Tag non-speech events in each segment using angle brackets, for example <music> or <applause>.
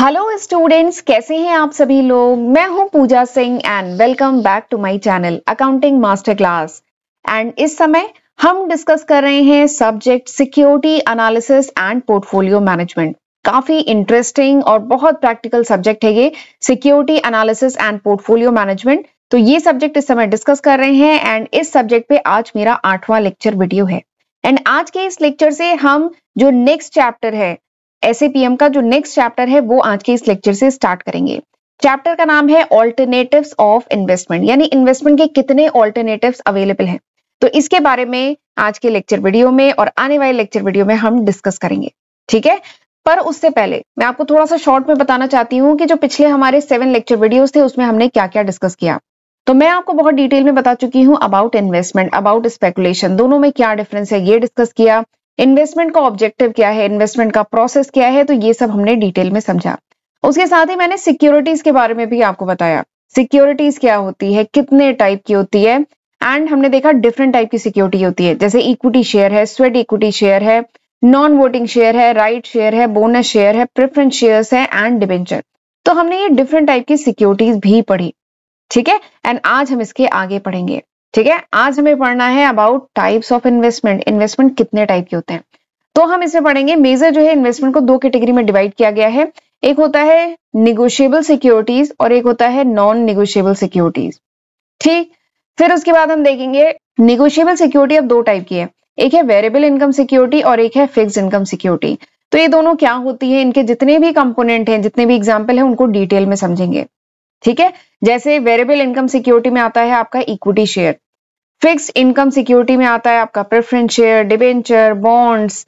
Hello students कैसे हैं आप सभी लोग मैं हूं Puja Singh and welcome back to my channel accounting master class and इस समय हम डिस्कस कर रहे हैं subject security analysis and portfolio management काफी इंटरेस्टिंग और बहुत प्रैक्टिकल सब्जेक्ट है ये security analysis and portfolio management तो ये सब्जेक्ट इस समय डिस्कस कर रहे हैं एंड इस सब्जेक्ट पे आज मेरा आठवां लेक्चर वीडियो है एंड आज के इस लेक्चर से हम जो नेक्स्ट चैप्टर है एस का जो नेक्स्ट चैप्टर है वो आज के इस लेक्चर से स्टार्ट करेंगे चैप्टर का नाम है ऑल्टरनेटिव्स ऑफ इन्वेस्टमेंट यानी इन्वेस्टमेंट के कितने ऑल्टरनेटिव्स अवेलेबल हैं तो इसके बारे में आज के लेक्चर वीडियो में और आने वाले लेक्चर वीडियो में हम डिस्कस करेंगे ठीक है पर उससे पहले मैं आपको थोड़ा सा शॉर्ट में बताना चाहती हूँ कि जो पिछले हमारे सेवन लेक्चर वीडियोस थे उसमें हमने क्या क्या डिस्कस किया तो मैं आपको बहुत डिटेल में बता चुकी हूँ अबाउट इन्वेस्टमेंट अबाउट स्पेकुलेशन दोनों में क्या डिफरेंस है ये डिस्कस किया इन्वेस्टमेंट का ऑब्जेक्टिव क्या है इन्वेस्टमेंट का प्रोसेस क्या है तो ये सब हमने डिटेल में समझा उसके साथ ही मैंने सिक्योरिटीज के बारे में भी आपको बताया सिक्योरिटीज क्या होती है कितने टाइप की होती है एंड हमने देखा डिफरेंट टाइप की सिक्योरिटी होती है जैसे इक्विटी शेयर है स्वेट इक्विटी शेयर है नॉन वोटिंग शेयर है राइट शेयर है बोनस शेयर है प्रेफरेंस शेयर है एंड डिवेंचर तो हमने ये डिफरेंट टाइप की सिक्योरिटीज भी पढ़ी ठीक है एंड आज हम इसके आगे पढ़ेंगे ठीक है आज हमें पढ़ना है about types of investment investment कितने टाइप के होते हैं तो हम इसे पढ़ेंगे मेजर जो है इन्वेस्टमेंट को दो कैटेगरी में डिवाइड किया गया है एक होता है निगोशिएबल सिक्योरिटीज और एक होता है नॉन निगोशियबल सिक्योरिटीज ठीक फिर उसके बाद हम देखेंगे निगोशिएबल सिक्योरिटी अब दो टाइप की है एक है वेरिएबल इनकम सिक्योरिटी और एक है फिक्स इनकम सिक्योरिटी तो ये दोनों क्या होती है इनके जितने भी कंपोनेंट हैं जितने भी एग्जाम्पल हैं उनको डिटेल में समझेंगे ठीक है जैसे वेरिएबल इनकम सिक्योरिटी में आता है आपका equity share fix income security में आता है आपका preference share debenture bonds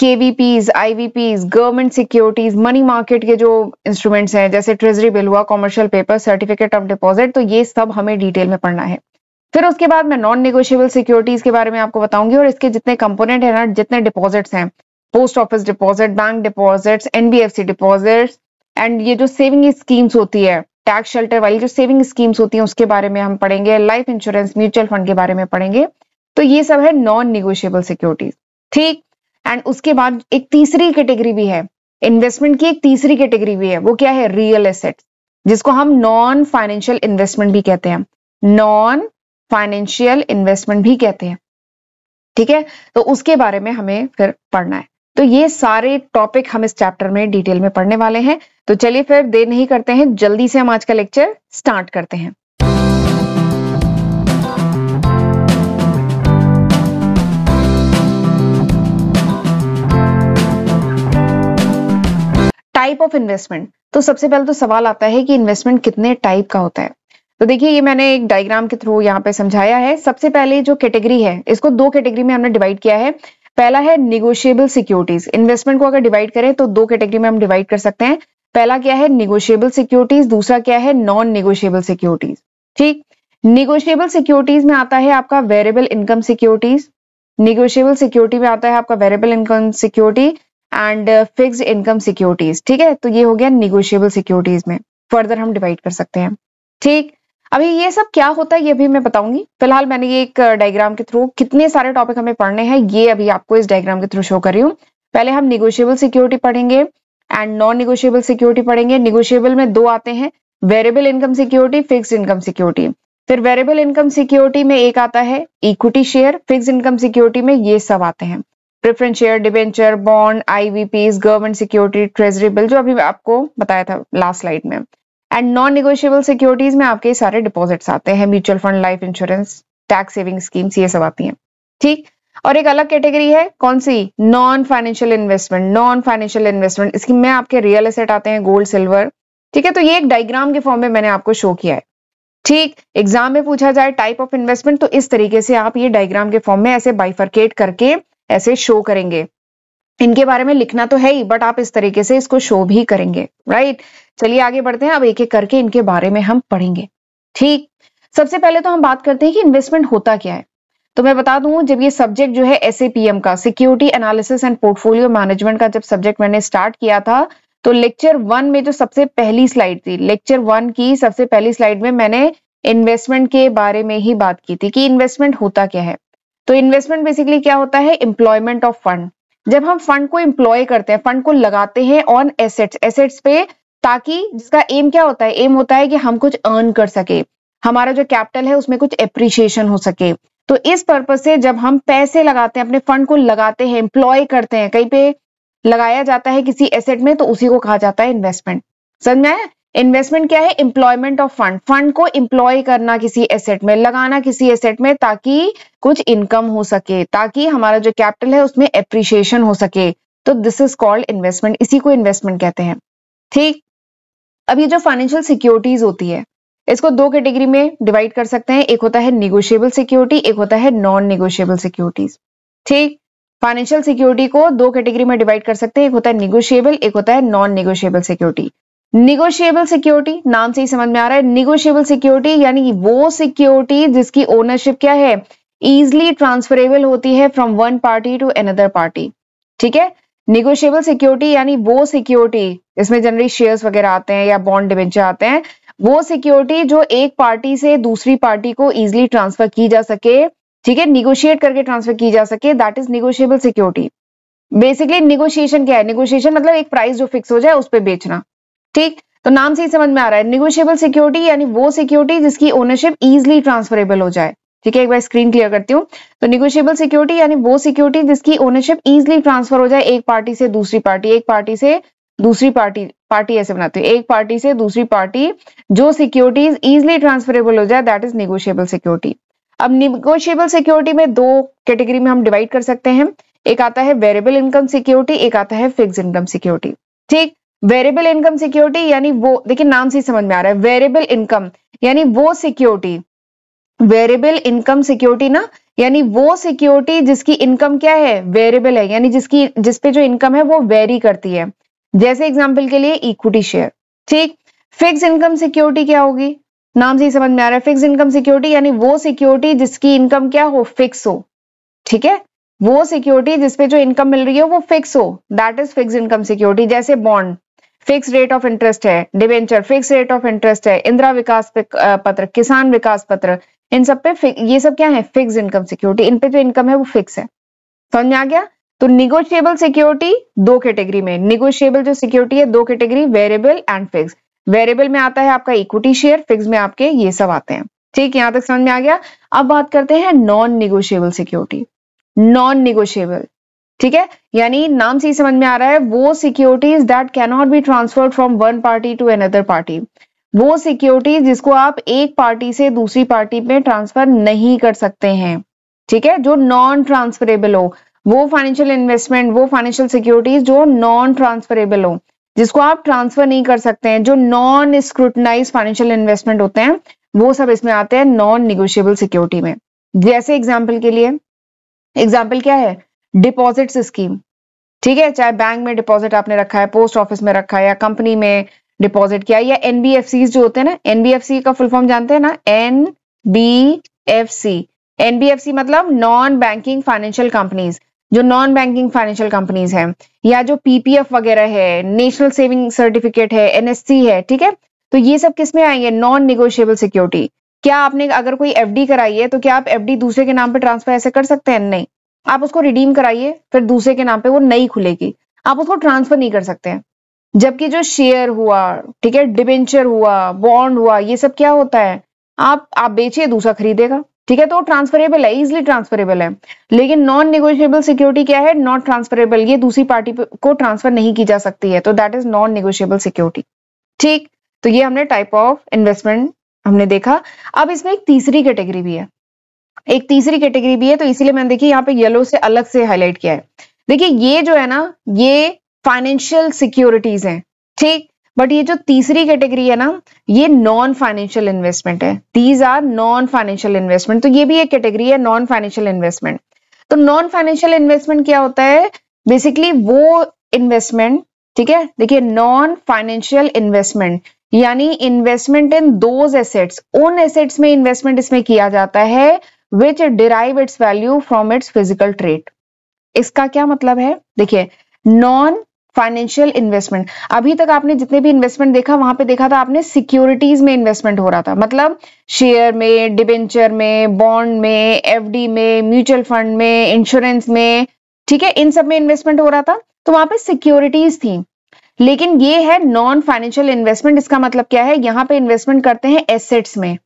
KVPs IVPs government securities money market के जो इंस्ट्रूमेंट्स हैं जैसे ट्रेजरी बिल हुआ commercial paper certificate of deposit तो ये सब हमें डिटेल में पढ़ना है फिर उसके बाद मैं नॉन निगोशियबल सिक्योरिटीज के बारे में आपको बताऊंगी और इसके जितने कंपोनेंट है ना जितने डिपॉजिट्स हैं post office deposit bank deposits NBFC deposits and ये जो सेविंग स्कीम्स होती है टैक्स शेल्टर वाली जो सेविंग स्कीम्स होती है उसके बारे में हम पढ़ेंगे लाइफ इंश्योरेंस म्यूचुअल फंड के बारे में पढ़ेंगे तो ये सब है नॉन निगोशियबल सिक्योरिटीज ठीक एंड उसके बाद एक तीसरी कैटेगरी भी है इन्वेस्टमेंट की एक तीसरी कैटेगरी भी है वो क्या है रियल एसेट जिसको हम नॉन फाइनेंशियल इन्वेस्टमेंट भी कहते हैं नॉन फाइनेंशियल इन्वेस्टमेंट भी कहते हैं ठीक है तो उसके बारे में हमें फिर पढ़ना है तो ये सारे टॉपिक हम इस चैप्टर में डिटेल में पढ़ने वाले हैं तो चलिए फिर देर नहीं करते हैं जल्दी से हम आज का लेक्चर स्टार्ट करते हैं टाइप ऑफ इन्वेस्टमेंट तो सबसे पहले तो सवाल आता है कि इन्वेस्टमेंट कितने टाइप का होता है तो देखिए ये मैंने एक डायग्राम के थ्रू यहाँ पे समझाया है सबसे पहले जो कैटेगरी है इसको दो कैटेगरी में हमने डिवाइड किया है पहला है निगोशिएबल सिक्योरिटीज इन्वेस्टमेंट को अगर डिवाइड करें तो दो कैटेगरी में हम डिवाइड कर सकते हैं पहला क्या है निगोशिएबल सिक्योरिटीज दूसरा क्या है नॉन निगोशिएबल सिक्योरिटीज ठीक निगोशिएबल सिक्योरिटीज में आता है आपका variable income securities negotiable security में आता है आपका variable income security and fix income securities ठीक है तो ये हो गया निगोशिएबल सिक्योरिटीज में फर्दर हम डिवाइड कर सकते हैं ठीक अभी ये सब क्या होता है ये भी मैं बताऊंगी फिलहाल मैंने ये एक डायग्राम के थ्रू कितने सारे टॉपिक हमें पढ़ने हैं ये अभी आपको इस डायग्राम के थ्रू शो कर रही हूँ पहले हम निगोशियबल सिक्योरिटी पढ़ेंगे एंड नॉन निगोशियबल सिक्योरिटी पढ़ेंगे निगोशियबल में दो आते हैं variable income security fix income security फिर वेरिएबल इनकम सिक्योरिटी में एक आता है equity share fix income security में ये सब आते हैं preference share debenture bond IVPs government security treasury bill जो अभी आपको बताया था लास्ट स्लाइड में एंड नॉन निगोशियबल सिक्योरिटीज में आपके सारे डिपॉजिट्स आते हैं mutual fund life insurance tax saving schemes ये सब आती हैं ठीक और एक अलग कैटेगरी है कौन सी non financial investment non financial investment इसकी में आपके रियल एसेट आते हैं गोल्ड सिल्वर ठीक है तो ये एक डायग्राम के फॉर्म में मैंने आपको शो किया है ठीक एग्जाम में पूछा जाए टाइप ऑफ इन्वेस्टमेंट तो इस तरीके से आप ये डायग्राम के फॉर्म में ऐसे बाइफर्केट करके ऐसे शो करेंगे इनके बारे में लिखना तो है ही बट आप इस तरीके से इसको शो भी करेंगे राइट चलिए आगे बढ़ते हैं अब एक एक करके इनके बारे में हम पढ़ेंगे ठीक सबसे पहले तो हम बात करते हैं कि इन्वेस्टमेंट होता क्या है तो मैं बता दूं जब ये सब्जेक्ट जो है एस का security analysis and portfolio management का जब सब्जेक्ट मैंने स्टार्ट किया था तो लेक्चर वन में जो सबसे पहली स्लाइड थी लेक्चर वन की सबसे पहली स्लाइड में मैंने इन्वेस्टमेंट के बारे में ही बात की थी कि इन्वेस्टमेंट होता क्या है तो इन्वेस्टमेंट बेसिकली क्या होता है एम्प्लॉयमेंट ऑफ फंड जब हम फंड को इम्प्लॉय करते हैं फंड को लगाते हैं ऑन एसेट्स एसेट्स पे ताकि जिसका एम क्या होता है एम होता है कि हम कुछ अर्न कर सके हमारा जो कैपिटल है उसमें कुछ एप्रिशिएशन हो सके तो इस पर्पज से जब हम पैसे लगाते हैं अपने फंड को लगाते हैं एम्प्लॉय करते हैं कहीं पे लगाया जाता है किसी एसेट में तो उसी को कहा जाता है इन्वेस्टमेंट समझ में आया इन्वेस्टमेंट क्या है इंप्लॉयमेंट ऑफ फंड फंड को इंप्लॉय करना किसी एसेट में लगाना किसी एसेट में ताकि कुछ इनकम हो सके ताकि हमारा जो कैपिटल है उसमें एप्रिशिएशन हो सके तो दिस इज कॉल्ड इन्वेस्टमेंट इसी को इन्वेस्टमेंट कहते हैं ठीक अब ये जो फाइनेंशियल सिक्योरिटीज होती है इसको दो कैटेगरी में डिवाइड कर सकते हैं एक होता है निगोशियबल सिक्योरिटी एक होता है नॉन निगोशियबल सिक्योरिटीज ठीक फाइनेंशियल सिक्योरिटी को दो कैटेगरी में डिवाइड कर सकते हैं एक होता है निगोशियबल एक होता है non negotiable security negotiable security नाम से ही समझ में आ रहा है निगोशियबल सिक्योरिटी यानी वो सिक्योरिटी जिसकी ओनरशिप क्या है इजिली ट्रांसफरेबल होती है from one party to another party ठीक है निगोशिएबल सिक्योरिटी यानी वो सिक्योरिटी इसमें जनरली शेयर्स वगैरह आते हैं या बॉन्ड डिवेंचर आते हैं वो सिक्योरिटी जो एक पार्टी से दूसरी पार्टी को इजिली ट्रांसफर की जा सके ठीक है निगोशिएट करके ट्रांसफर की जा सके that is negotiable security basically negotiation क्या है निगोशिएशन मतलब एक प्राइस जो फिक्स हो जाए उस पर बेचना ठीक तो नाम से ही समझ में आ रहा है निगोशियबल सिक्योरिटी यानी वो सिक्योरिटी जिसकी ओनरशिप इजिली ट्रांसफरेबल हो जाए ठीक है एक बार स्क्रीन क्लियर करती हूँ तो निगोशियबल सिक्योरिटी यानी वो सिक्योरिटी जिसकी ओनरशिप इजिली ट्रांसफर हो जाए एक पार्टी से दूसरी पार्टी एक पार्टी से दूसरी पार्टी पार्टी ऐसे बनाती है एक पार्टी से दूसरी पार्टी जो सिक्योरिटीज इजिली ट्रांसफरेबल हो जाए दैट इज निगोशियबल सिक्योरिटी अब निगोशियबल सिक्योरिटी में दो कैटेगरी में हम डिवाइड कर सकते हैं एक आता है वेरिएबल इनकम सिक्योरिटी एक आता है फिक्स इनकम सिक्योरिटी ठीक वेरिएबल इनकम सिक्योरिटी यानी वो देखिए नाम से समझ में आ रहा है वेरिएबल इनकम यानी वो सिक्योरिटी वेरिएबल इनकम सिक्योरिटी ना यानी वो सिक्योरिटी जिसकी इनकम क्या है वेरिएबल है यानी जिसकी जिसपे जो इनकम है वो वेरी करती है जैसे एग्जाम्पल के लिए इक्विटी शेयर ठीक फिक्स इनकम सिक्योरिटी क्या होगी नाम से ही समझ में आ रहा है फिक्स इनकम सिक्योरिटी यानी वो सिक्योरिटी जिसकी इनकम क्या हो फिक्स हो ठीक है वो सिक्योरिटी जिसपे जो इनकम मिल रही है वो फिक्स हो that is fix income security जैसे bond fix rate of interest है debenture fix rate of interest है इंदिरा विकास पत्र किसान विकास पत्र इन सब पे ये सब क्या है फिक्स इनकम सिक्योरिटी इन पे जो इनकम है वो फिक्स है समझ में आ गया तो निगोशिएबल सिक्योरिटी दो कैटेगरी में निगोशिएबल जो सिक्योरिटी है दो category variable and fix variable में आता है आपका इक्विटी शेयर फिक्स में आपके ये सब आते हैं ठीक यहां तक समझ में आ गया अब बात करते हैं non negotiable security non negotiable ठीक है यानी नाम से ही समझ में आ रहा है वो securities that cannot be transferred from one party to another party वो सिक्योरिटीज जिसको आप एक पार्टी से दूसरी पार्टी में ट्रांसफर नहीं कर सकते हैं ठीक है जो नॉन ट्रांसफरेबल हो वो फाइनेंशियल इन्वेस्टमेंट वो फाइनेंशियल सिक्योरिटीज जो नॉन ट्रांसफरेबल हो जिसको आप ट्रांसफर नहीं कर सकते हैं जो नॉन स्क्रूटनाइज फाइनेंशियल इन्वेस्टमेंट होते हैं वो सब इसमें आते हैं नॉन निगोशियबल सिक्योरिटी में जैसे एग्जाम्पल के लिए एग्जाम्पल क्या है डिपॉजिट स्कीम ठीक है चाहे बैंक में डिपॉजिट आपने रखा है पोस्ट ऑफिस में रखा है या कंपनी में डिपॉजिट किया या एनबीएफसी जो होते हैं ना एनबीएफसी का फुल फॉर्म जानते हैं ना N B F C NBFC मतलब नॉन बैंकिंग फाइनेंशियल कंपनीज जो नॉन बैंकिंग फाइनेंशियल कंपनीज हैं या जो पीपीएफ वगैरह है नेशनल सेविंग सर्टिफिकेट है एनएससी है ठीक है तो ये सब किस में आएंगे नॉन निगोशियबल सिक्योरिटी क्या आपने अगर कोई एफडी कराई है तो क्या आप एफडी दूसरे के नाम पर ट्रांसफर ऐसे कर सकते हैं नहीं आप उसको रिडीम कराइए फिर दूसरे के नाम पे वो नहीं खुलेगी आप उसको ट्रांसफर नहीं कर सकते हैं जबकि जो शेयर हुआ ठीक है डिबेंचर हुआ बॉन्ड हुआ ये सब क्या होता है आप आप बेचिए दूसरा खरीदेगा ठीक है तो ट्रांसफरेबल है इजिली ट्रांसफरेबल है लेकिन नॉन निगोशियेबल सिक्योरिटी क्या है नॉट ट्रांसफरेबल ये दूसरी पार्टी को ट्रांसफर नहीं की जा सकती है तो that is non negotiable security ठीक तो ये हमने टाइप ऑफ इन्वेस्टमेंट हमने देखा अब इसमें एक तीसरी कैटेगरी भी है एक तीसरी कैटेगरी भी है तो इसीलिए मैंने देखिए यहाँ पे येलो से अलग से हाईलाइट किया है देखिए ये जो है ना ये फाइनेंशियल सिक्योरिटीज हैं ठीक बट ये जो तीसरी कैटेगरी है ना ये नॉन फाइनेंशियल इन्वेस्टमेंट है these are non financial investment तो ये भी एक कैटेगरी है नॉन फाइनेंशियल इन्वेस्टमेंट तो नॉन फाइनेंशियल इन्वेस्टमेंट क्या होता है बेसिकली वो इन्वेस्टमेंट ठीक है देखिए नॉन फाइनेंशियल इन्वेस्टमेंट यानी इन्वेस्टमेंट इन दोज एसेट्स उन एसेट्स में इन्वेस्टमेंट इसमें किया जाता है which derive its value from its physical trade इसका क्या मतलब है देखिए नॉन फाइनेंशियल इन्वेस्टमेंट अभी तक आपने जितने भी इन्वेस्टमेंट देखा वहां पे देखा था आपने सिक्योरिटीज में इन्वेस्टमेंट हो रहा था मतलब शेयर में डिबेंचर में बॉन्ड में एफडी में म्यूचुअल फंड में इंश्योरेंस में ठीक है इन सब में इन्वेस्टमेंट हो रहा था तो वहां पे सिक्योरिटीज थी लेकिन ये है नॉन फाइनेंशियल इन्वेस्टमेंट इसका मतलब क्या है यहाँ पे इन्वेस्टमेंट करते हैं एसेट्स में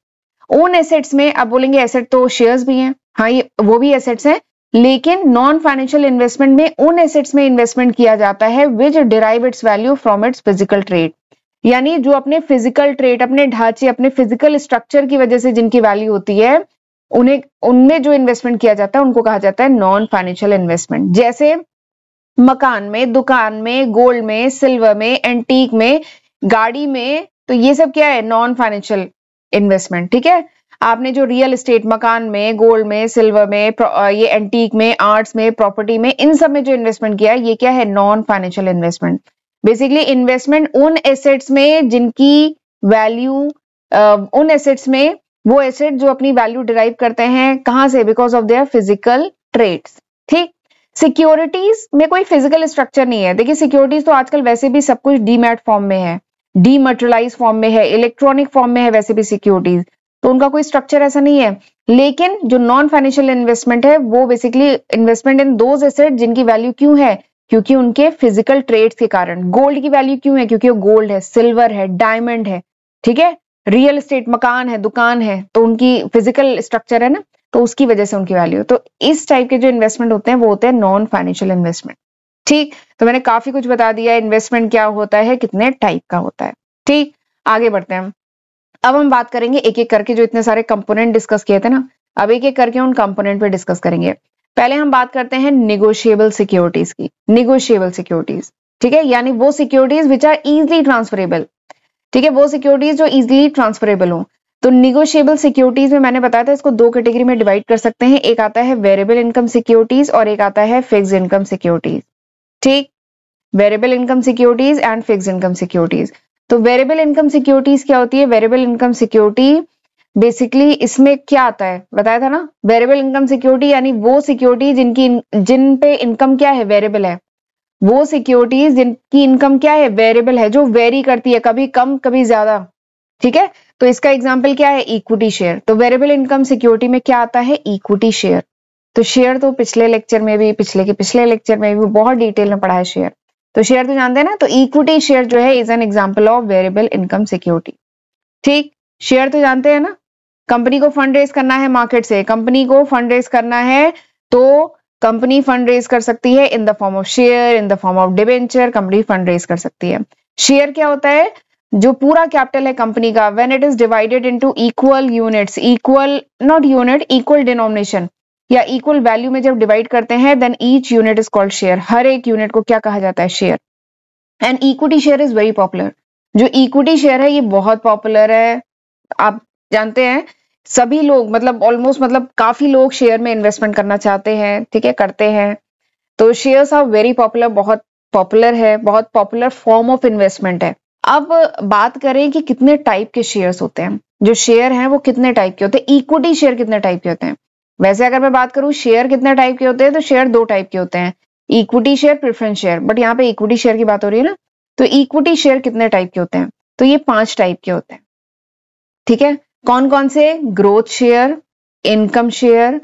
ओन एसेट्स में आप बोलेंगे एसेट तो शेयर्स भी हैं हाँ ये वो भी एसेट्स हैं लेकिन नॉन फाइनेंशियल इन्वेस्टमेंट में उन एसेट्स में इन्वेस्टमेंट किया जाता है which derive its value from its physical trade यानी जो अपने फिजिकल ट्रेड अपने ढांचे अपने फिजिकल स्ट्रक्चर की वजह से जिनकी वैल्यू होती है उन्हें उनमें जो इन्वेस्टमेंट किया जाता है उनको कहा जाता है नॉन फाइनेंशियल इन्वेस्टमेंट जैसे मकान में दुकान में गोल्ड में सिल्वर में एंटीक में गाड़ी में तो ये सब क्या है नॉन फाइनेंशियल इन्वेस्टमेंट ठीक है आपने जो रियल एस्टेट मकान में गोल्ड में सिल्वर में ये एंटीक में आर्ट्स में प्रॉपर्टी में इन सब में जो इन्वेस्टमेंट किया है ये क्या है non financial investment basically investment उन एसेट्स में जिनकी वैल्यू उन एसेट्स में वो एसेट जो अपनी वैल्यू डिराइव करते हैं कहाँ से because of their physical trades ठीक सिक्योरिटीज में कोई फिजिकल स्ट्रक्चर नहीं है देखिए सिक्योरिटीज तो आजकल वैसे भी सब कुछ डीमैट फॉर्म में है डीमटेरियलाइज फॉर्म में है इलेक्ट्रॉनिक फॉर्म में है वैसे भी सिक्योरिटीज तो उनका कोई स्ट्रक्चर ऐसा नहीं है लेकिन जो नॉन फाइनेंशियल इन्वेस्टमेंट है वो basically investment in those asset जिनकी वैल्यू क्यों है क्योंकि उनके फिजिकल ट्रेड्स के कारण गोल्ड की वैल्यू क्यों है क्योंकि वो गोल्ड है सिल्वर है डायमंड है ठीक है रियल एस्टेट मकान है दुकान है तो उनकी फिजिकल स्ट्रक्चर है ना तो उसकी वजह से उनकी वैल्यू तो इस टाइप के जो इन्वेस्टमेंट होते हैं वो होते हैं नॉन फाइनेंशियल इन्वेस्टमेंट ठीक तो मैंने काफी कुछ बता दिया इन्वेस्टमेंट क्या होता है कितने टाइप का होता है ठीक आगे बढ़ते हैं अब हम बात करेंगे एक एक करके जो इतने सारे कंपोनेंट डिस्कस किए थे ना अब एक एक करके उन कंपोनेंट पे डिस्कस करेंगे पहले हम बात करते हैं निगोशिएबल सिक्योरिटीज की निगोशिएबल सिक्योरिटीज ठीक है यानी वो securities which are easily transferable ठीक है वो सिक्योरिटीज जो इजिली ट्रांसफरेबल हो तो निगोशिएबल सिक्योरिटीज में मैंने बताया था इसको दो कैटेगरी में डिवाइड कर सकते हैं एक आता है वेरिएबल इनकम सिक्योरिटीज और एक आता है फिक्स इनकम सिक्योरिटीज ठीक variable income securities and fix income securities तो वेरिएबल इनकम सिक्योरिटीज क्या होती है वेरिएबल इनकम सिक्योरिटी बेसिकली इसमें क्या आता है बताया था ना वेरिएबल इनकम सिक्योरिटी यानी वो सिक्योरिटी जिनकी जिन पे इनकम क्या है वेरिएबल है वो सिक्योरिटीज जिनकी इनकम क्या है वेरिएबल है जो वेरी करती है कभी कम कभी ज्यादा ठीक है तो इसका एग्जाम्पल क्या है इक्विटी शेयर तो वेरिएबल इनकम सिक्योरिटी में क्या आता है इक्विटी शेयर तो शेयर तो पिछले लेक्चर में भी पिछले के पिछले लेक्चर में भी बहुत डिटेल में पढ़ा है शेयर तो शेयर तो जानते हैं ना तो इक्विटी शेयर जो है is an example of variable income security ठीक शेयर तो जानते हैं ना कंपनी को फंड रेज करना है मार्केट से कंपनी को फंड रेज करना है तो कंपनी फंड रेज कर सकती है in the form of share in the form of debenture company fund raise कर सकती है शेयर क्या होता है जो पूरा कैपिटल है कंपनी का when it is divided into equal units equal not unit equal denomination या इक्वल वैल्यू में जब डिवाइड करते हैं then each unit is called share हर एक यूनिट को क्या कहा जाता है share and equity share is very popular जो इक्विटी शेयर है ये बहुत पॉपुलर है आप जानते हैं सभी लोग मतलब ऑलमोस्ट मतलब काफी लोग शेयर में इन्वेस्टमेंट करना चाहते हैं ठीक है करते हैं तो शेयर्स आर वेरी पॉपुलर बहुत पॉपुलर है बहुत पॉपुलर फॉर्म ऑफ इन्वेस्टमेंट है अब बात करें कि कितने टाइप के शेयर्स होते हैं जो शेयर हैं वो कितने टाइप के होते हैं इक्विटी शेयर कितने टाइप के होते हैं वैसे अगर मैं बात करूं शेयर कितने टाइप के होते हैं तो शेयर दो टाइप के होते हैं equity share preference share but यहाँ पे इक्विटी शेयर की बात हो रही है ना तो इक्विटी शेयर कितने टाइप के होते हैं तो ये पांच टाइप के होते हैं ठीक है कौन कौन से growth share income share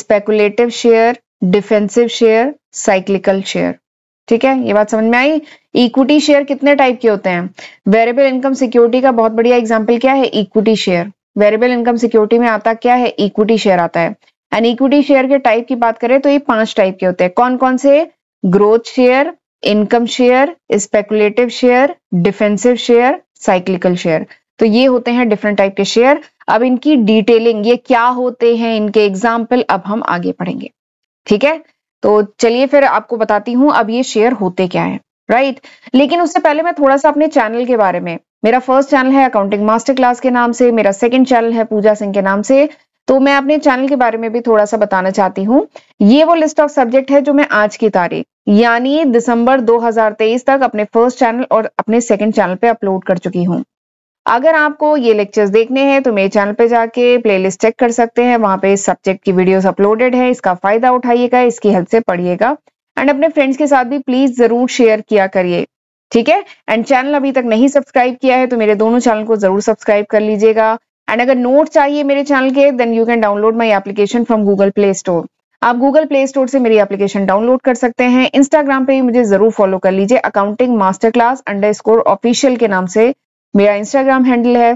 speculative share defensive share cyclical share ठीक है ये बात समझ में आई इक्विटी शेयर कितने टाइप के होते हैं वेरिएबल इनकम सिक्योरिटी का बहुत बढ़िया एग्जाम्पल क्या है equity share variable income security में आता क्या है इक्विटी शेयर आता है एंड इक्विटी शेयर के टाइप की बात करें तो ये पांच टाइप के होते हैं कौन कौन से growth share income share speculative share defensive share cyclical share तो ये होते हैं डिफरेंट टाइप के शेयर अब इनकी डिटेलिंग ये क्या होते हैं इनके एग्जाम्पल अब हम आगे पढ़ेंगे ठीक है तो चलिए फिर आपको बताती हूँ अब ये शेयर होते क्या है राइट right? लेकिन उससे पहले मैं थोड़ा सा अपने चैनल के बारे में मेरा फर्स्ट चैनल है अकाउंटिंग मास्टर क्लास के नाम से मेरा सेकंड चैनल है पूजा सिंह के नाम से तो मैं अपने चैनल के बारे में भी थोड़ा सा बताना चाहती हूँ ये वो लिस्ट ऑफ सब्जेक्ट है जो मैं आज की तारीख यानी दिसंबर 2023 तक अपने फर्स्ट चैनल और अपने सेकंड चैनल पे अपलोड कर चुकी हूँ अगर आपको ये लेक्चर्स देखने हैं तो मेरे चैनल पे जाके प्लेलिस्ट चेक कर सकते हैं वहां पे इस सब्जेक्ट की वीडियोस अपलोडेड है इसका फायदा उठाइएगा इसकी हेल्प से पढ़िएगा एंड अपने फ्रेंड्स के साथ भी प्लीज जरूर शेयर किया करिए ठीक है एंड चैनल अभी तक नहीं सब्सक्राइब किया है तो मेरे दोनों चैनल को जरूर सब्सक्राइब कर लीजिएगा एंड अगर नोट चाहिए मेरे चैनल के then you can download my application from Google Play Store आप गूगल प्ले स्टोर से मेरी एप्लीकेशन डाउनलोड कर सकते हैं इंस्टाग्राम पे भी मुझे जरूर फॉलो कर लीजिए accounting master class underscore official के नाम से मेरा इंस्टाग्राम हैंडल है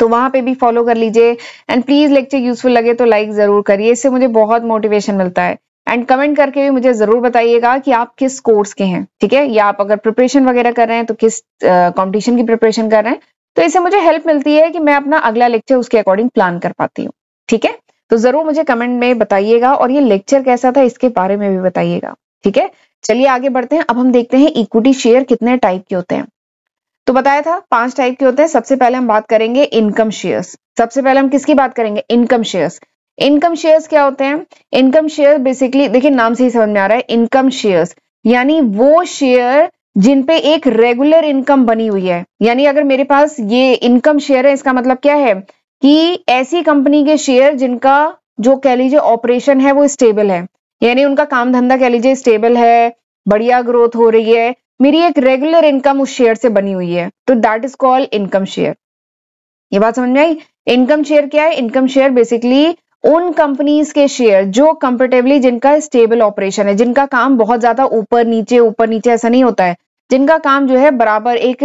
तो वहां पे भी फॉलो कर लीजिए एंड प्लीज लेक्चर यूजफुल लगे तो लाइक जरूर करिए इससे मुझे बहुत मोटिवेशन मिलता है एंड कमेंट करके भी मुझे जरूर बताइएगा कि आप किस कोर्स के हैं ठीक है या आप अगर प्रिपरेशन वगैरह कर रहे हैं तो किस कॉम्पिटिशन uh, की प्रिपरेशन कर रहे हैं तो इससे मुझे हेल्प मिलती है कि मैं अपना अगला लेक्चर उसके अकॉर्डिंग प्लान कर पाती हूँ ठीक है तो जरूर मुझे कमेंट में बताइएगा और ये लेक्चर कैसा था इसके बारे में भी बताइएगा ठीक है चलिए आगे बढ़ते हैं अब हम देखते हैं इक्विटी शेयर कितने टाइप के होते हैं तो बताया था पांच टाइप के होते हैं सबसे पहले हम बात करेंगे इनकम शेयर्स सबसे पहले हम किसकी बात करेंगे इनकम शेयर्स इनकम शेयर्स क्या होते हैं इनकम शेयर बेसिकली देखिए नाम से ही समझ में आ रहा है इनकम शेयर्स यानी वो शेयर जिन पे एक रेगुलर इनकम बनी हुई है यानी अगर मेरे पास ये इनकम शेयर है इसका मतलब क्या है कि ऐसी कंपनी के शेयर जिनका जो कह लीजिए ऑपरेशन है वो स्टेबल है यानी उनका काम धंधा कह लीजिए स्टेबल है बढ़िया ग्रोथ हो रही है मेरी एक रेगुलर इनकम उस शेयर से बनी हुई है तो that is called income share ये बात समझ में आई इनकम शेयर क्या है इनकम शेयर बेसिकली उन कंपनीज के शेयर जो कंफर्टेबली जिनका स्टेबल ऑपरेशन है जिनका काम बहुत ज्यादा ऊपर नीचे ऊपर नीचे ऐसा नहीं होता है जिनका काम जो है बराबर एक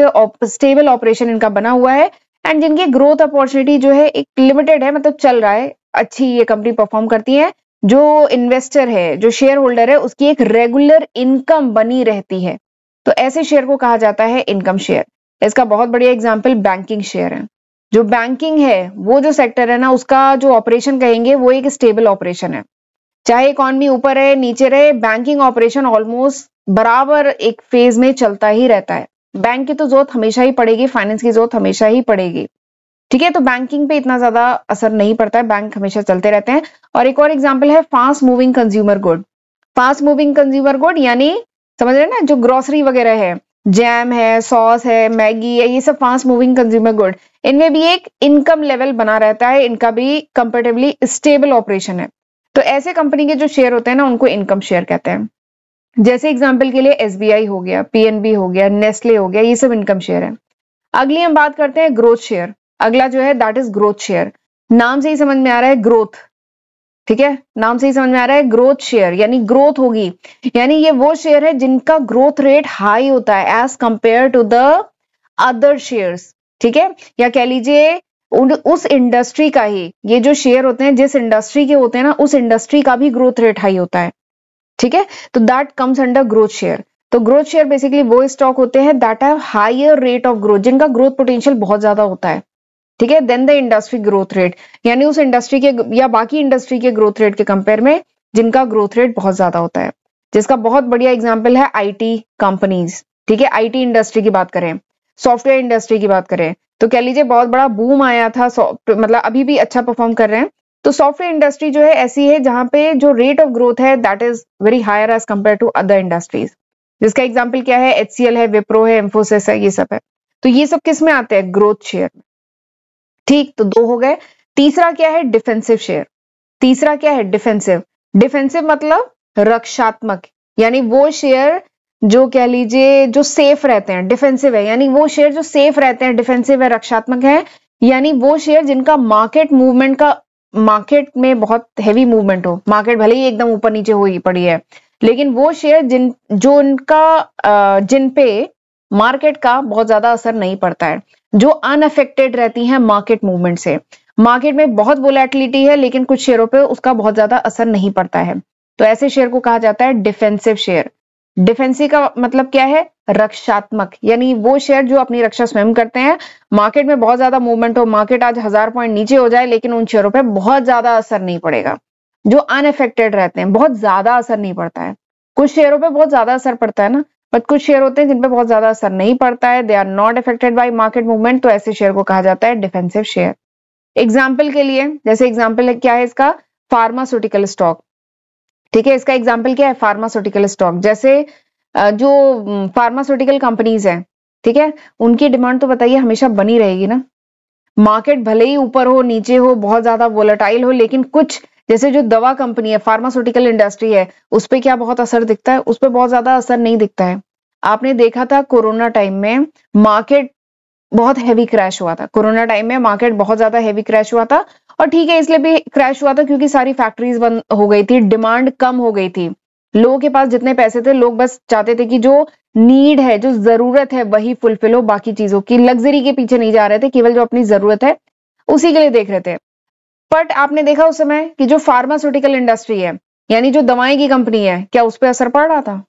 स्टेबल ऑपरेशन इनका बना हुआ है एंड जिनकी ग्रोथ अपॉर्चुनिटी जो है एक लिमिटेड है मतलब चल रहा है अच्छी ये कंपनी परफॉर्म करती है जो इन्वेस्टर है जो शेयर होल्डर है उसकी एक रेगुलर इनकम बनी रहती है तो ऐसे शेयर को कहा जाता है इनकम शेयर इसका बहुत बढ़िया एग्जाम्पल बैंकिंग शेयर है जो बैंकिंग है वो जो सेक्टर है ना उसका जो ऑपरेशन कहेंगे वो एक स्टेबल ऑपरेशन है चाहे इकोनॉमी ऊपर है नीचे रहे बैंकिंग ऑपरेशन ऑलमोस्ट बराबर एक फेज में चलता ही रहता है बैंक की तो जरूरत हमेशा ही पड़ेगी फाइनेंस की जरूरत हमेशा ही पड़ेगी ठीक है तो बैंकिंग पे इतना ज्यादा असर नहीं पड़ता है बैंक हमेशा चलते रहते हैं और एक और एग्जाम्पल है fast moving consumer good fast moving consumer good यानी समझ रहे ना जो ग्रोसरी वगैरह है जैम है सॉस है मैगी है ये सब फास्ट मूविंग कंज्यूमर गुड इनमें भी एक इनकम लेवल बना रहता है इनका भी कंपेटिवली स्टेबल ऑपरेशन है तो ऐसे कंपनी के जो शेयर होते हैं ना उनको इनकम शेयर कहते हैं जैसे एग्जाम्पल के लिए एस हो गया पी हो गया नेस्ले हो गया ये सब इनकम शेयर है अगली हम बात करते हैं ग्रोथ शेयर अगला जो है दैट इज ग्रोथ शेयर नाम से ही समझ में आ रहा है ग्रोथ ठीक है नाम से ही समझ में आ रहा है ग्रोथ शेयर यानी ग्रोथ होगी यानी ये वो शेयर है जिनका ग्रोथ रेट हाई होता है as compare to the other share ठीक है या कह लीजिए उस इंडस्ट्री का ही ये जो शेयर होते हैं जिस इंडस्ट्री के होते हैं ना उस इंडस्ट्री का भी ग्रोथ रेट हाई होता है ठीक है तो that comes under growth share तो ग्रोथ शेयर बेसिकली वो स्टॉक होते हैं that have higher rate of growth जिनका ग्रोथ पोटेंशियल बहुत ज्यादा होता है ठीक है then the industry growth rate यानी उस इंडस्ट्री के या बाकी इंडस्ट्री के ग्रोथ रेट के कंपेयर में जिनका ग्रोथ रेट बहुत ज्यादा होता है जिसका बहुत बढ़िया एग्जाम्पल है आई कंपनीज ठीक है आई इंडस्ट्री की बात करें सॉफ्टवेयर इंडस्ट्री की बात करें तो कह लीजिए बहुत बड़ा बूम आया था मतलब अभी भी अच्छा परफॉर्म कर रहे हैं तो सॉफ्टवेयर इंडस्ट्री जो है ऐसी है जहां पे जो रेट ऑफ ग्रोथ है that is very higher as compare to other industries जिसका एग्जाम्पल क्या है एच है विप्रो है इंफोसिस है ये सब है तो ये सब किस में आते हैं ग्रोथ शेयर में ठीक तो दो हो गए तीसरा क्या है डिफेंसिव शेयर तीसरा क्या है डिफेंसिव डिफेंसिव मतलब रक्षात्मक यानी वो शेयर जो कह लीजिए जो सेफ रहते हैं डिफेंसिव है यानी वो शेयर जो सेफ रहते हैं डिफेंसिव है रक्षात्मक है यानी वो शेयर जिनका मार्केट मूवमेंट का मार्केट में बहुत हैवी मूवमेंट हो मार्केट भले ही एकदम ऊपर नीचे हो ही पड़ी है लेकिन वो शेयर जिन जो उनका जिन पे मार्केट का बहुत ज्यादा असर नहीं पड़ता है जो अनअफेक्टेड रहती हैं मार्केट मूवमेंट से मार्केट में बहुत वोलेटिलिटी है लेकिन कुछ शेयरों पे उसका बहुत ज्यादा असर नहीं पड़ता है तो ऐसे शेयर को कहा जाता है डिफेंसिव शेयर डिफेंसिव का मतलब क्या है रक्षात्मक यानी वो शेयर जो अपनी रक्षा स्वयं करते हैं मार्केट में बहुत ज्यादा मूवमेंट हो मार्केट आज हजार पॉइंट नीचे हो जाए लेकिन उन शेयरों पर बहुत ज्यादा असर नहीं पड़ेगा जो अनएफेक्टेड रहते हैं बहुत ज्यादा असर नहीं पड़ता है कुछ शेयरों पर बहुत ज्यादा असर पड़ता है ना बट कुछ शेयर होते हैं जिन पर बहुत ज्यादा असर नहीं पड़ता है they are not affected by market movement तो ऐसे शेयर को कहा जाता है डिफेंसिव शेयर एग्जाम्पल के लिए जैसे एग्जाम्पल है क्या है इसका फार्मास्यूटिकल स्टॉक ठीक है इसका एग्जाम्पल क्या है फार्मास्यूटिकल स्टॉक जैसे जो फार्मास्यूटिकल कंपनीज है ठीक है उनकी डिमांड तो बताइए हमेशा बनी रहेगी ना मार्केट भले ही ऊपर हो नीचे हो बहुत ज्यादा वोलेटाइल हो लेकिन कुछ जैसे जो दवा कंपनी है फार्मास्यूटिकल इंडस्ट्री है उस पर क्या बहुत असर दिखता है उस पर बहुत ज्यादा असर नहीं दिखता है आपने देखा था कोरोना टाइम में मार्केट बहुत हैवी क्रैश हुआ था कोरोना टाइम में मार्केट बहुत ज्यादा हैवी क्रैश हुआ था और ठीक है इसलिए भी क्रैश हुआ था क्योंकि सारी फैक्ट्रीज बंद हो गई थी डिमांड कम हो गई थी लोगों के पास जितने पैसे थे लोग बस चाहते थे कि जो नीड है जो जरूरत है वही फुलफिल हो बाकी चीजों की लग्जरी के पीछे नहीं जा रहे थे केवल जो अपनी जरूरत है उसी के लिए देख रहे थे बट आपने देखा उस समय कि जो फार्मास्यूटिकल इंडस्ट्री है यानी जो दवाएं की कंपनी है क्या उस पर असर पड़ रहा था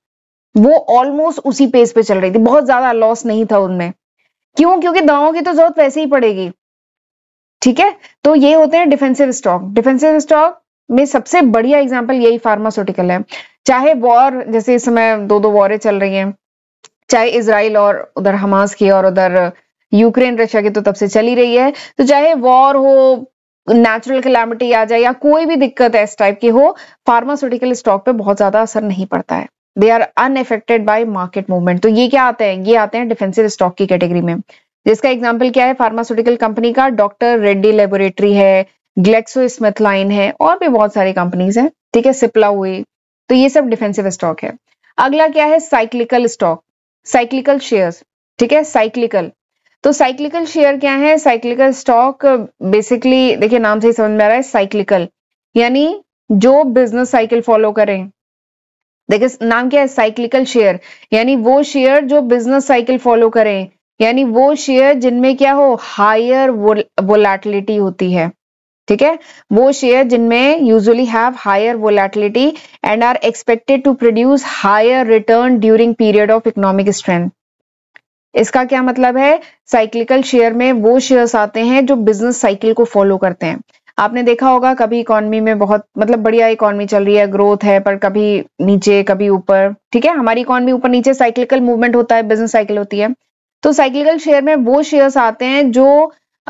वो ऑलमोस्ट उसी पेज पे चल रही थी बहुत ज्यादा लॉस नहीं था उनमें क्यों क्योंकि दवाओं की तो जरूरत वैसे ही पड़ेगी ठीक है तो ये होते हैं डिफेंसिव स्टॉक डिफेंसिव स्टॉक में सबसे बढ़िया एग्जाम्पल यही फार्मास्यूटिकल है चाहे वॉर जैसे इस समय दो दो वॉरें चल रही हैं चाहे इसराइल और उधर हमास की और उधर यूक्रेन रशिया की तो तब से चली रही है तो चाहे वॉर हो नेचुरल कैलामिटी आ जाए या कोई भी दिक्कत है इस टाइप की हो फार्मास्यूटिकल स्टॉक पे बहुत ज्यादा असर नहीं पड़ता है they are unaffected by market movement तो ये क्या आते हैं ये आते हैं डिफेंसिव स्टॉक की कैटेगरी में जिसका एग्जाम्पल क्या है फार्मास्यूटिकल कंपनी का डॉक्टर रेड्डी लेबोरेटरी है ग्लेक्सो स्मिथलाइन है और भी बहुत सारी कंपनीज है ठीक है सिप्ला हुई तो ये सब डिफेंसिव स्टॉक है अगला क्या है साइक्लिकल स्टॉक साइक्लिकल शेयर्स ठीक है साइक्लिकल तो साइक्लिकल शेयर क्या है साइक्लिकल स्टॉक बेसिकली देखिए नाम से ही समझ में आ रहा है साइक्लिकल यानी जो बिजनेस साइकिल फॉलो करें देखिए नाम क्या है साइक्लिकल शेयर यानी वो शेयर जो बिजनेस साइकिल फॉलो करें यानी वो शेयर जिनमें क्या हो हायर वोलैटिलिटी होती है ठीक है वो शेयर जिनमें usually have higher volatility and are expected to produce higher return during period of economic strength इसका क्या मतलब है साइक्लिकल शेयर में वो शेयर्स आते हैं जो बिजनेस साइकिल को फॉलो करते हैं आपने देखा होगा कभी इकोनॉमी में बहुत मतलब बढ़िया इकोनॉमी चल रही है ग्रोथ है पर कभी नीचे कभी ऊपर ठीक है हमारी इकोनॉमी ऊपर नीचे साइक्लिकल मूवमेंट होता है बिजनेस साइकिल होती है तो साइक्लिकल शेयर में वो शेयर्स आते हैं जो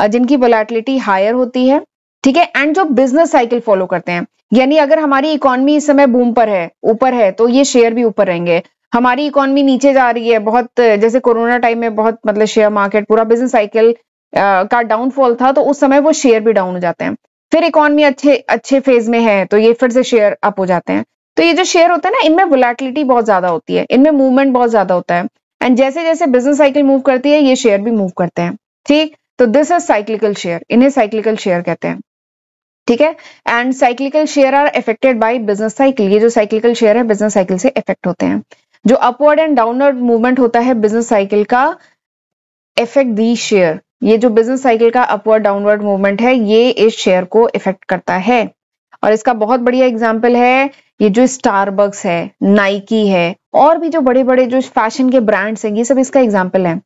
जिनकी वोलेटिलिटी हायर होती है ठीक है एंड जो बिजनेस साइकिल फॉलो करते हैं यानी अगर हमारी इकोनॉमी इस समय बूम पर है ऊपर है तो ये शेयर भी ऊपर रहेंगे हमारी इकोनॉमी नीचे जा रही है बहुत जैसे कोरोना टाइम में बहुत मतलब शेयर मार्केट पूरा बिजनेस साइकिल का डाउनफॉल था तो उस समय वो शेयर भी डाउन हो जाते हैं फिर इकोनॉमी अच्छे अच्छे फेज में है तो ये फिर से शेयर अप हो जाते हैं तो ये जो शेयर होते हैं ना इनमें वोलेटिलिटी बहुत ज्यादा होती है इनमें मूवमेंट बहुत ज्यादा होता है एंड जैसे जैसे बिजनेस साइकिल मूव करती है ये शेयर भी मूव करते हैं ठीक तो दिस इज साइक्लिकल शेयर इन्हें साइक्लिकल शेयर कहते हैं ठीक है and cyclical share are affected by business cycle ये जो साइक्लिकल शेयर है बिजनेस साइकिल से इफेक्ट होते हैं जो अपवर्ड एंड डाउनवर्ड मूवमेंट होता है बिजनेस साइकिल का इफेक्ट दी शेयर ये जो बिजनेस साइकिल का अपवर्ड डाउनवर्ड मूवमेंट है ये इस शेयर को इफेक्ट करता है और इसका बहुत बढ़िया एग्जाम्पल है ये जो स्टारबक्स है नाइकी है और भी जो बड़े बड़े जो फैशन के ब्रांड्स हैं ये सब इसका एग्जाम्पल है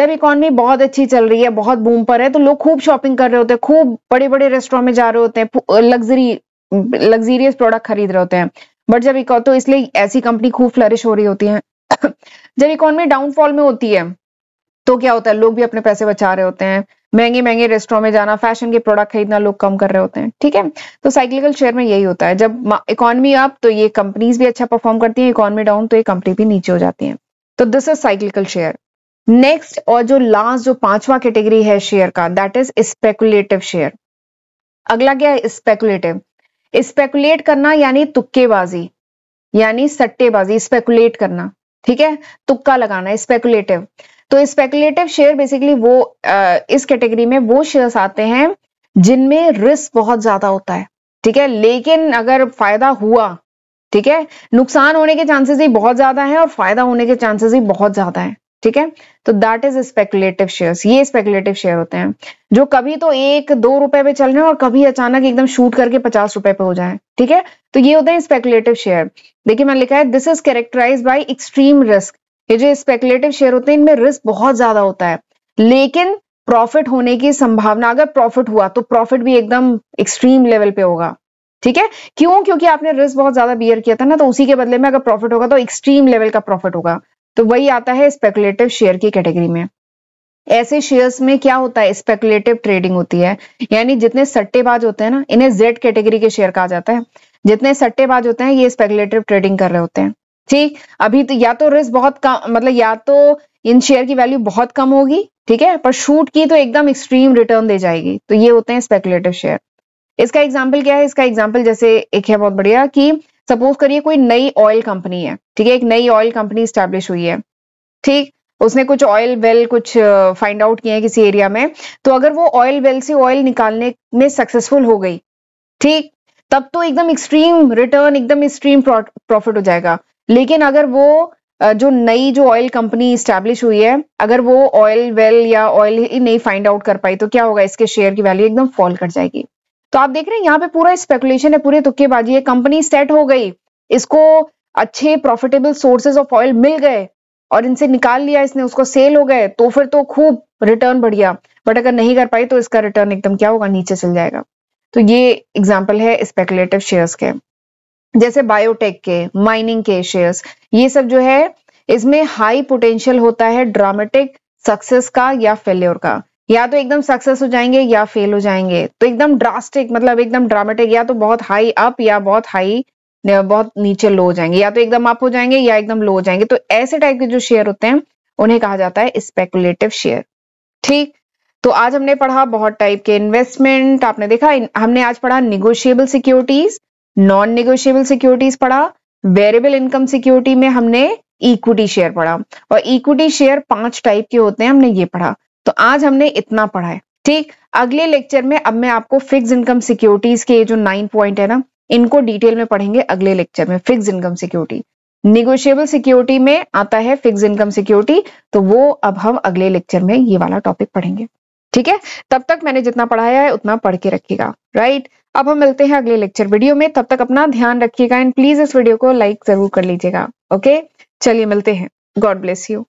जब इकोनॉमी बहुत अच्छी चल रही है बहुत बूम पर है तो लोग खूब शॉपिंग कर रहे होते हैं खूब बड़े बड़े रेस्टोरेंट में जा रहे होते हैं लग्जरी लग्जरियस प्रोडक्ट खरीद रहे होते हैं बट जब इको तो इसलिए ऐसी कंपनी खूब फ्लरिश हो रही होती है <coughs> जब इकोनॉमी डाउनफॉल में होती है तो क्या होता है लोग भी अपने पैसे बचा रहे होते हैं महंगे महंगे रेस्टोरेंट में जाना फैशन के प्रोडक्ट खरीदना लोग कम कर रहे होते हैं ठीक है तो साइक्लिकल शेयर में यही होता है जब इकोनॉमी अप तो ये कंपनीज भी अच्छा परफॉर्म करती हैं इकोनॉमी डाउन तो ये कंपनी भी नीचे हो जाती है तो this is cyclical share next और जो लास्ट जो पांचवा कैटेगरी है शेयर का दैट इज स्पेकुलेटिव शेयर अगला क्या है स्पेकुलेटिव स्पेकुलेट करना यानी तुक्केबाजी यानी सट्टेबाजी स्पेकुलेट करना ठीक है तुक्का लगाना स्पेकुलेटिव तो स्पेकुलेटिव शेयर बेसिकली वो इस कैटेगरी में वो शेयर्स आते हैं जिनमें रिस्क बहुत ज्यादा होता है ठीक है लेकिन अगर फायदा हुआ ठीक है नुकसान होने के चांसेस भी बहुत ज्यादा है और फायदा होने के चांसेस भी बहुत ज्यादा है ठीक है तो दैट इज स्पेकुलेटिव शेयर्स ये स्पेकुलेटिव शेयर होते हैं जो कभी तो एक दो रुपए पे चल रहे हैं और कभी अचानक एकदम शूट करके पचास रुपए पे हो जाए ठीक है तो ये होते हैं स्पेकुलेटिव शेयर देखिए मैंने लिखा है this is characterize by extreme risk ये जो स्पेकुलेटिव शेयर होते हैं इनमें रिस्क बहुत ज्यादा होता है लेकिन प्रॉफिट होने की संभावना अगर प्रॉफिट हुआ तो प्रॉफिट भी एकदम एक्सट्रीम लेवल पे होगा ठीक है क्यों क्योंकि आपने रिस्क बहुत ज्यादा बियर किया था ना तो उसी के बदले में अगर प्रॉफिट होगा तो एक्सट्रीम लेवल का प्रॉफिट होगा तो वही आता है स्पेकुलेटिव शेयर की कैटेगरी में ऐसे शेयर्स में क्या होता है स्पेकुलेटिव ट्रेडिंग होती है यानी जितने सट्टेबाज होते हैं ना इन्हें जेड कैटेगरी के शेयर कहा जाता है जितने सट्टेबाज होते हैं ये स्पेकुलेटिव ट्रेडिंग कर रहे होते हैं ठीक अभी तो या तो रिस्क बहुत कम मतलब या तो इन शेयर की वैल्यू बहुत कम होगी ठीक है पर शूट की तो एकदम एक्सट्रीम रिटर्न दे जाएगी तो ये होते हैं स्पेकुलेटिव शेयर इसका एग्जाम्पल क्या है इसका एग्जाम्पल जैसे एक है बहुत बढ़िया कि सपोज करिए कोई नई ऑयल कंपनी है ठीक है एक नई ऑयल कंपनी स्टैब्लिश हुई है ठीक उसने कुछ ऑयल वेल कुछ फाइंड आउट किए हैं किसी एरिया में तो अगर वो ऑयल वेल से ऑयल निकालने में सक्सेसफुल हो गई ठीक तब तो एकदम एक्सट्रीम रिटर्न एकदम एक्सट्रीम प्रॉफिट हो जाएगा लेकिन अगर वो जो नई जो ऑयल कंपनी स्टैब्लिश हुई है अगर वो ऑयल वेल या ऑयल ही नहीं फाइंड आउट कर पाई तो क्या होगा इसके शेयर की वैल्यू एकदम फॉल कर जाएगी तो आप देख रहे हैं यहाँ पे पूरा स्पेकुलेशन है पूरे तुक्केबाजी है कंपनी सेट हो गई इसको अच्छे प्रॉफिटेबल सोर्सेज ऑफ ऑयल मिल गए और इनसे निकाल लिया इसने उसको सेल हो गए तो फिर तो खूब रिटर्न बढ़िया बट अगर नहीं कर पाई तो इसका रिटर्न एकदम क्या होगा नीचे चल जाएगा तो ये एग्जाम्पल है स्पेकुलेटिव शेयर्स के जैसे बायोटेक के माइनिंग के शेयर्स ये सब जो है इसमें हाई पोटेंशियल होता है ड्रामेटिक सक्सेस का या फेल्योर का या तो एकदम सक्सेस हो जाएंगे या फेल हो जाएंगे तो एकदम ड्रास्टिक मतलब एकदम ड्रामेटिक या तो बहुत हाई अप या बहुत हाई बहुत नीचे लो हो जाएंगे या तो एकदम अप हो जाएंगे या एकदम लो हो जाएंगे तो ऐसे टाइप के जो शेयर होते हैं उन्हें कहा जाता है स्पेकुलेटिव शेयर ठीक तो आज हमने पढ़ा बहुत टाइप के इन्वेस्टमेंट आपने देखा हमने आज पढ़ा negotiable securities non negotiable securities पढ़ा वेरिएबल इनकम सिक्योरिटी में हमने इक्विटी शेयर पढ़ा और इक्विटी शेयर पांच टाइप के होते हैं हमने ये पढ़ा तो आज हमने इतना पढ़ा है ठीक अगले लेक्चर में अब मैं आपको फिक्स इनकम सिक्योरिटीज के जो नाइन पॉइंट है ना इनको डिटेल में पढ़ेंगे अगले लेक्चर में fix income security negotiable security में आता है फिक्स इनकम सिक्योरिटी तो वो अब हम अगले लेक्चर में ये वाला टॉपिक पढ़ेंगे ठीक है तब तक मैंने जितना पढ़ाया है उतना पढ़ के रखिएगा राइट अब हम मिलते हैं अगले लेक्चर वीडियो में तब तक अपना ध्यान रखिएगा एंड प्लीज इस वीडियो को लाइक जरूर कर लीजिएगा ओके चलिए मिलते हैं गॉड ब्लेस यू